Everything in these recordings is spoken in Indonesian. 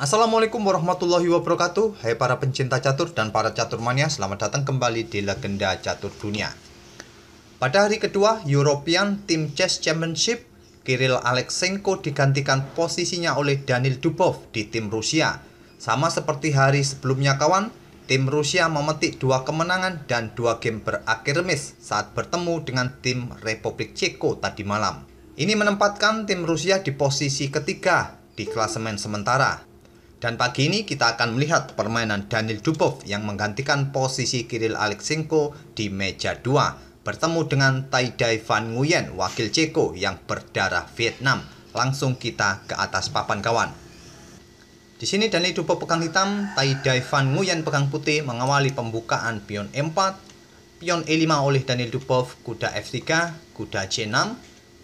Assalamualaikum warahmatullahi wabarakatuh Hai para pencinta catur dan para catur mania Selamat datang kembali di Legenda Catur Dunia Pada hari kedua European Team Chess Championship Kirill Alexenko digantikan posisinya oleh Daniel Dubov di tim Rusia Sama seperti hari sebelumnya kawan Tim Rusia memetik dua kemenangan dan dua game berakhir remis saat bertemu dengan tim Republik Ceko tadi malam. Ini menempatkan tim Rusia di posisi ketiga di klasemen sementara dan pagi ini kita akan melihat permainan Daniel Dubov yang menggantikan posisi Kirill Alexenko di meja 2 bertemu dengan Taidai Van Nguyen, wakil Ceko yang berdarah Vietnam. Langsung kita ke atas papan kawan. Di sini Daniel Dubov pegang hitam, Taidai Van Nguyen pegang putih mengawali pembukaan pion E4, pion E5 oleh Daniel Dubov, kuda F3, kuda C6,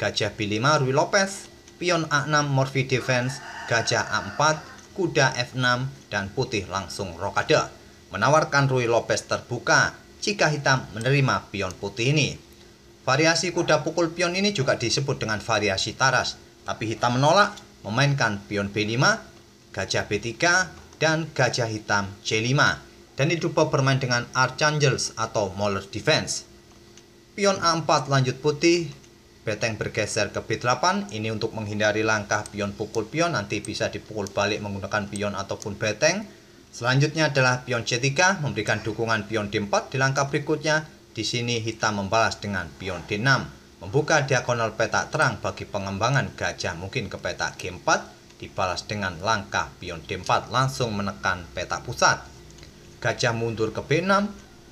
gajah B5 Rui Lopez, pion A6 Morphy Defense, gajah A4, kuda F6, dan putih langsung rokade. Menawarkan Rui Lopez terbuka jika hitam menerima pion putih ini. Variasi kuda pukul pion ini juga disebut dengan variasi taras, tapi hitam menolak memainkan pion B5, gajah B3, dan gajah hitam C5. Dan didupa bermain dengan Archangels atau Moller Defense. Pion A4 lanjut putih, Beteng bergeser ke B8, ini untuk menghindari langkah pion pukul pion, nanti bisa dipukul balik menggunakan pion ataupun beteng. Selanjutnya adalah pion C3, memberikan dukungan pion D4 di langkah berikutnya. Di sini hitam membalas dengan pion D6, membuka diagonal petak terang bagi pengembangan gajah mungkin ke petak G4, dibalas dengan langkah pion D4 langsung menekan petak pusat. Gajah mundur ke B6,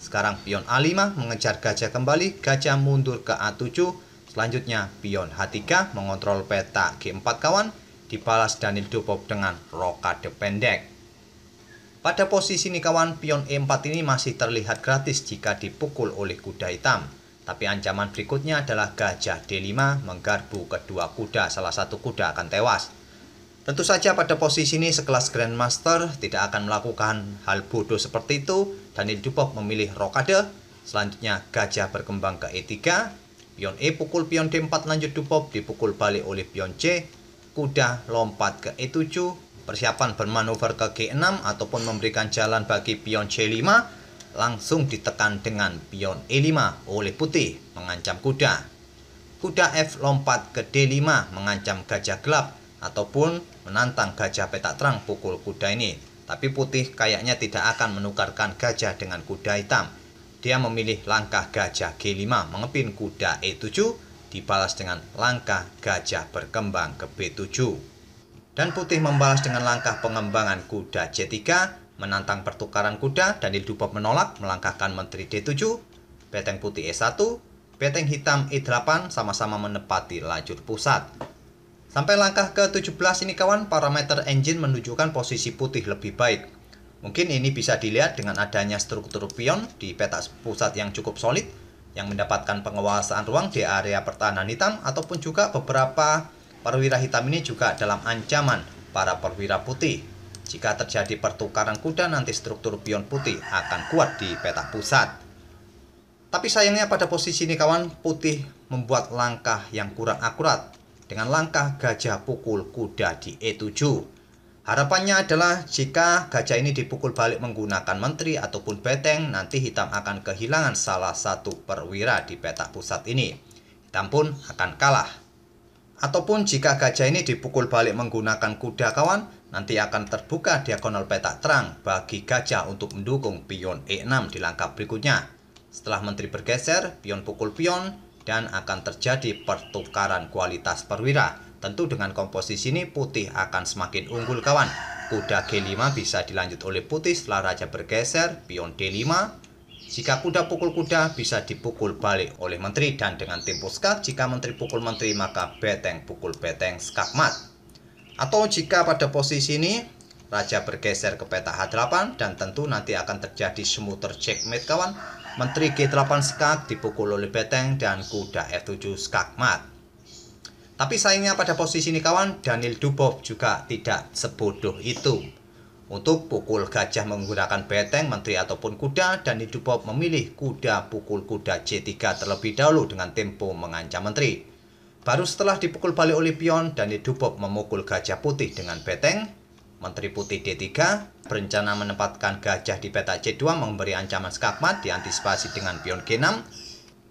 sekarang pion A5 mengejar gajah kembali, gajah mundur ke A7, Selanjutnya, pion H3 mengontrol peta G4 kawan, dibalas Daniel Dubov dengan rokade pendek. Pada posisi ini kawan, pion E4 ini masih terlihat gratis jika dipukul oleh kuda hitam. Tapi ancaman berikutnya adalah gajah D5 menggarbu kedua kuda, salah satu kuda akan tewas. Tentu saja pada posisi ini sekelas Grandmaster tidak akan melakukan hal bodoh seperti itu. Daniel Dubov memilih rokade, selanjutnya gajah berkembang ke E3, Pion E pukul pion D4 lanjut dupop dipukul balik oleh pion C. Kuda lompat ke E7. Persiapan bermanuver ke G6 ataupun memberikan jalan bagi pion C5 langsung ditekan dengan pion E5 oleh putih mengancam kuda. Kuda F lompat ke D5 mengancam gajah gelap ataupun menantang gajah petak terang pukul kuda ini. Tapi putih kayaknya tidak akan menukarkan gajah dengan kuda hitam dia memilih langkah gajah G5 mengepin kuda E7 dibalas dengan langkah gajah berkembang ke B7. Dan putih membalas dengan langkah pengembangan kuda C3 menantang pertukaran kuda dan Dubov menolak melangkahkan menteri D7, beteng putih E1, beteng hitam E8 sama-sama menepati lajur pusat. Sampai langkah ke-17 ini kawan, parameter engine menunjukkan posisi putih lebih baik Mungkin ini bisa dilihat dengan adanya struktur pion di peta pusat yang cukup solid yang mendapatkan penguasaan ruang di area pertahanan hitam ataupun juga beberapa perwira hitam ini juga dalam ancaman para perwira putih. Jika terjadi pertukaran kuda nanti struktur pion putih akan kuat di peta pusat. Tapi sayangnya pada posisi ini kawan putih membuat langkah yang kurang akurat dengan langkah gajah pukul kuda di E7. Harapannya adalah jika gajah ini dipukul balik menggunakan menteri ataupun beteng, nanti hitam akan kehilangan salah satu perwira di petak pusat ini. Hitam pun akan kalah. Ataupun jika gajah ini dipukul balik menggunakan kuda kawan, nanti akan terbuka diagonal petak terang bagi gajah untuk mendukung pion E6 di langkah berikutnya. Setelah menteri bergeser, pion pukul pion, dan akan terjadi pertukaran kualitas perwira Tentu dengan komposisi ini putih akan semakin unggul kawan. Kuda G5 bisa dilanjut oleh putih setelah raja bergeser, pion D5. Jika kuda pukul kuda bisa dipukul balik oleh menteri dan dengan tempo skak jika menteri pukul menteri maka beteng pukul beteng skakmat Atau jika pada posisi ini raja bergeser ke peta H8 dan tentu nanti akan terjadi smuter checkmate kawan. Menteri G8 skak dipukul oleh beteng dan kuda F7 skakmat tapi sayangnya pada posisi ini kawan, Daniel Dubov juga tidak sebodoh itu. Untuk pukul gajah menggunakan beteng, menteri ataupun kuda, Daniel Dubov memilih kuda pukul kuda C3 terlebih dahulu dengan tempo mengancam menteri. Baru setelah dipukul balik oleh pion, Daniel Dubov memukul gajah putih dengan beteng. Menteri putih D3 berencana menempatkan gajah di peta C2 memberi ancaman skakmat diantisipasi dengan pion G6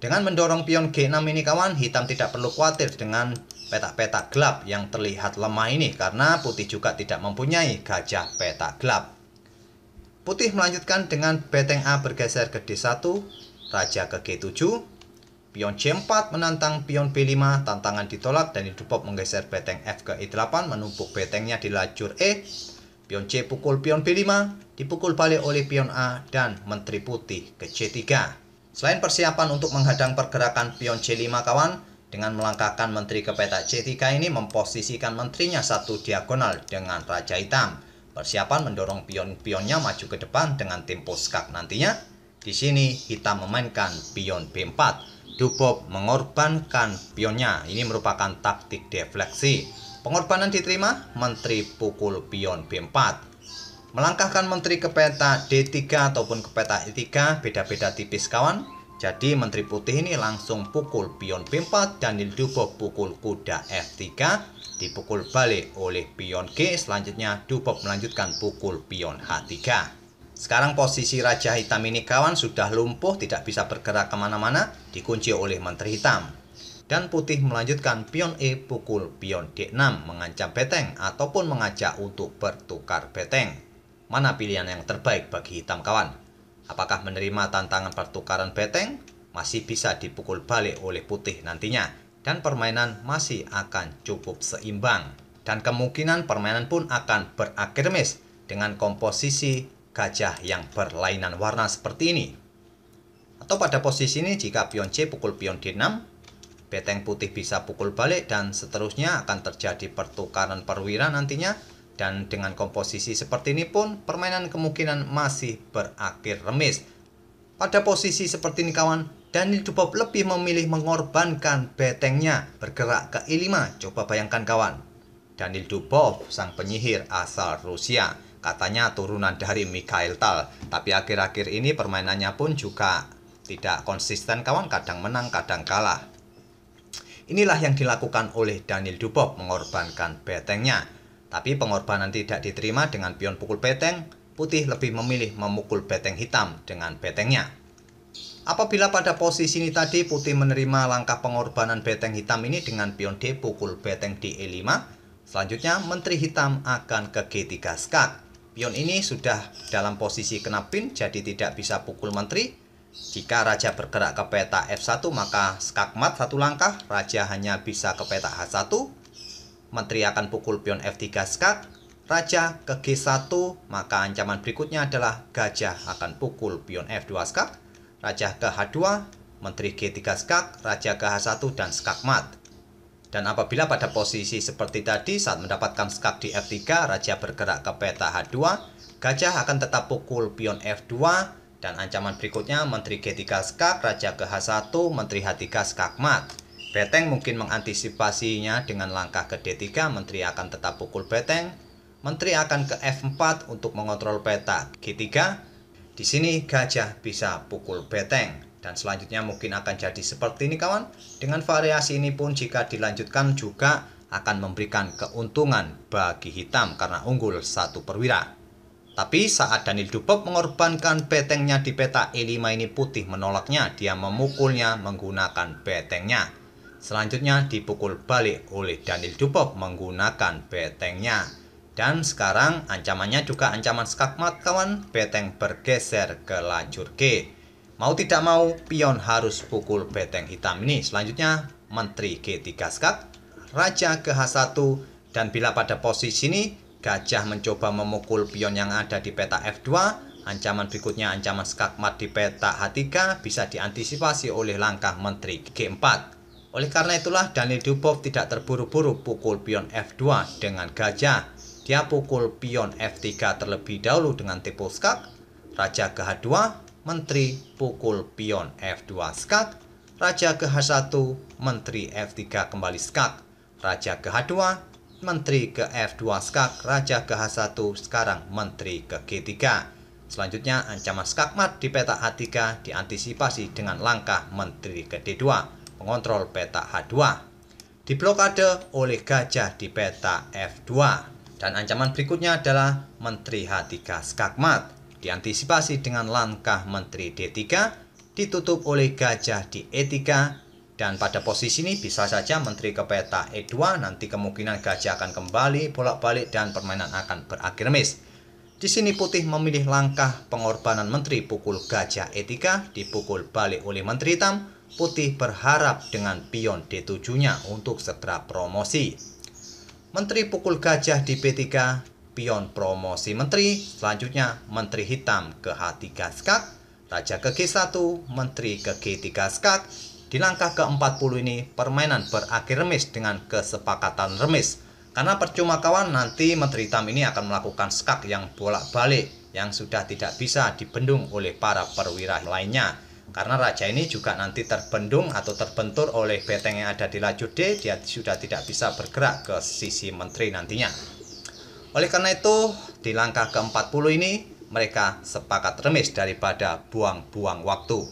dengan mendorong pion G6 ini kawan, hitam tidak perlu khawatir dengan petak-petak gelap yang terlihat lemah ini karena putih juga tidak mempunyai gajah petak gelap. Putih melanjutkan dengan beteng A bergeser ke D1, Raja ke G7, pion C4 menantang pion B5, tantangan ditolak dan Dupop menggeser beteng F ke E8 menumpuk betengnya di lajur E, pion C pukul pion B5, dipukul balik oleh pion A dan Menteri Putih ke C3. Selain persiapan untuk menghadang pergerakan pion C5 kawan, dengan melangkahkan menteri ke peta C3 ini memposisikan menterinya satu diagonal dengan Raja Hitam. Persiapan mendorong pion-pionnya maju ke depan dengan tempo skak nantinya. Di sini Hitam memainkan pion B4. Dubob mengorbankan pionnya. Ini merupakan taktik defleksi. Pengorbanan diterima, menteri pukul pion B4 melangkahkan menteri ke peta D3 ataupun ke peta E3 beda-beda tipis kawan jadi Menteri Putih ini langsung pukul pion b 4 dan Dubov pukul kuda F3 dipukul balik oleh pion G selanjutnya Dubov melanjutkan pukul pion H3. Sekarang posisi Raja Hitam ini kawan sudah lumpuh tidak bisa bergerak kemana-mana dikunci oleh Menteri Hitam. Dan putih melanjutkan pion E pukul pion D6 mengancam beteng ataupun mengajak untuk bertukar beteng. Mana pilihan yang terbaik bagi hitam kawan? Apakah menerima tantangan pertukaran beteng? Masih bisa dipukul balik oleh putih nantinya dan permainan masih akan cukup seimbang. Dan kemungkinan permainan pun akan berakhir mis dengan komposisi gajah yang berlainan warna seperti ini. Atau pada posisi ini jika pion C pukul pion D6, beteng putih bisa pukul balik dan seterusnya akan terjadi pertukaran perwira nantinya dan dengan komposisi seperti ini pun permainan kemungkinan masih berakhir remis. Pada posisi seperti ini kawan, Daniel Dubov lebih memilih mengorbankan betengnya bergerak ke I5. Coba bayangkan kawan. Daniel Dubov, sang penyihir asal Rusia, katanya turunan dari Mikhail Tal. Tapi akhir-akhir ini permainannya pun juga tidak konsisten kawan, kadang menang, kadang kalah. Inilah yang dilakukan oleh Daniel Dubov mengorbankan betengnya. Tapi pengorbanan tidak diterima dengan pion pukul beteng, putih lebih memilih memukul beteng hitam dengan betengnya. Apabila pada posisi ini tadi putih menerima langkah pengorbanan beteng hitam ini dengan pion D pukul beteng di E5, selanjutnya menteri hitam akan ke G3 skak. Pion ini sudah dalam posisi kena pin jadi tidak bisa pukul menteri. Jika raja bergerak ke peta F1 maka skakmat satu langkah, raja hanya bisa ke peta H1 Menteri akan pukul pion F3 skak, raja ke G1, maka ancaman berikutnya adalah gajah akan pukul pion F2 skak, raja ke H2, menteri G3 skak, raja ke H1 dan skak mat. Dan apabila pada posisi seperti tadi saat mendapatkan skak di F3, raja bergerak ke peta H2, gajah akan tetap pukul pion F2, dan ancaman berikutnya menteri G3 skak, raja ke H1, menteri H3 skak mat. Beteng mungkin mengantisipasinya dengan langkah ke D3, Menteri akan tetap pukul Beteng. Menteri akan ke F4 untuk mengontrol peta G3. Di sini gajah bisa pukul Beteng. Dan selanjutnya mungkin akan jadi seperti ini kawan. Dengan variasi ini pun jika dilanjutkan juga akan memberikan keuntungan bagi hitam karena unggul satu perwira. Tapi saat Daniel Dupop mengorbankan betengnya di peta E5 ini putih menolaknya, dia memukulnya menggunakan betengnya. Selanjutnya dipukul balik oleh Daniel Dupok menggunakan betengnya. Dan sekarang ancamannya juga ancaman skakmat kawan, beteng bergeser ke lajur G. Mau tidak mau, pion harus pukul beteng hitam ini. Selanjutnya, menteri G3 skak, raja ke H1, dan bila pada posisi ini, gajah mencoba memukul pion yang ada di peta F2, ancaman berikutnya ancaman skakmat di peta H3 bisa diantisipasi oleh langkah menteri G4. Oleh karena itulah Daniel Dubov tidak terburu-buru pukul pion F2 dengan gajah. Dia pukul pion F3 terlebih dahulu dengan tipu skak, raja ke H2, menteri pukul pion F2 skak, raja ke H1, menteri F3 kembali skak, raja ke H2, menteri ke F2 skak, raja ke H1, sekarang menteri ke G3. Selanjutnya ancaman skakmat di peta A3 diantisipasi dengan langkah menteri ke D2 pengontrol peta H2, diblokade oleh gajah di peta F2. Dan ancaman berikutnya adalah Menteri H3 Skakmat, diantisipasi dengan langkah Menteri D3, ditutup oleh gajah di E3, dan pada posisi ini bisa saja menteri ke peta E2 nanti kemungkinan gajah akan kembali bolak-balik dan permainan akan berakhir miss. Di sini putih memilih langkah pengorbanan menteri pukul gajah E3 dipukul balik oleh menteri hitam Putih berharap dengan pion D7-nya untuk segera promosi. Menteri pukul gajah di P3, pion promosi menteri, selanjutnya menteri hitam ke H3 skak, raja ke G1, menteri ke G3 skak. Di langkah ke-40 ini, permainan berakhir remis dengan kesepakatan remis. Karena percuma kawan, nanti menteri hitam ini akan melakukan skak yang bolak-balik yang sudah tidak bisa dibendung oleh para perwira lainnya karena raja ini juga nanti terbendung atau terbentur oleh beteng yang ada di lajur D dia sudah tidak bisa bergerak ke sisi menteri nantinya oleh karena itu di langkah ke-40 ini mereka sepakat remis daripada buang-buang waktu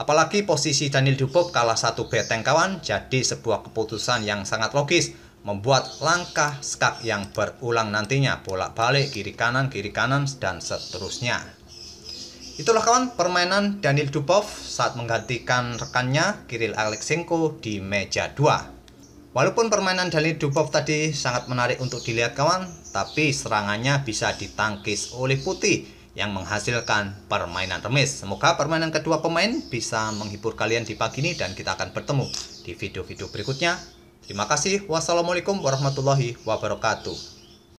apalagi posisi Daniel Dubov kalah satu beteng kawan jadi sebuah keputusan yang sangat logis membuat langkah skak yang berulang nantinya bolak-balik kiri kanan kiri kanan dan seterusnya Itulah kawan permainan Daniel Dubov saat menggantikan rekannya Kirill Alexenko di meja 2. Walaupun permainan Daniel Dubov tadi sangat menarik untuk dilihat kawan, tapi serangannya bisa ditangkis oleh Putih yang menghasilkan permainan remis. Semoga permainan kedua pemain bisa menghibur kalian di pagi ini dan kita akan bertemu di video-video berikutnya. Terima kasih. Wassalamualaikum warahmatullahi wabarakatuh.